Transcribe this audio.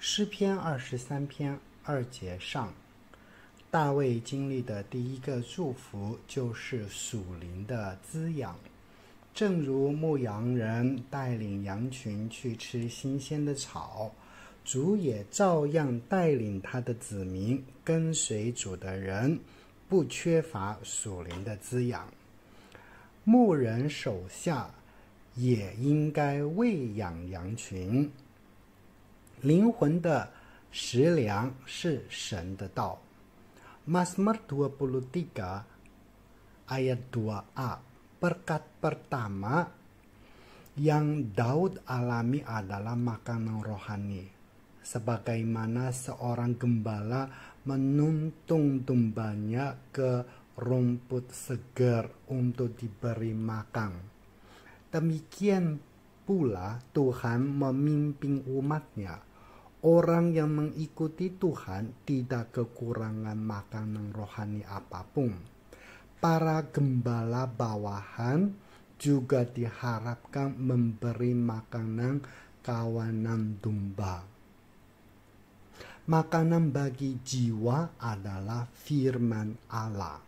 诗篇二十三篇二节上，大卫经历的第一个祝福就是属灵的滋养。正如牧羊人带领羊群去吃新鲜的草，主也照样带领他的子民，跟随主的人不缺乏属灵的滋养。牧人手下也应该喂养羊群。灵魂的食粮是神的道。Mazmur 23 ayat 2a. Berkat pertama yang Daud alami adalah makanan rohani. Sebagaimana seorang gembala menuntung dombanya ke rumput segar untuk diberi makan. Demikian pula Tuhan memimpin umatnya orang yang mengikuti Tuhan tidak kekurangan makanan rohani apapun. Para gembala bawahan juga diharapkan memberi makanan kawanan domba. Makanan bagi jiwa adalah firman Allah.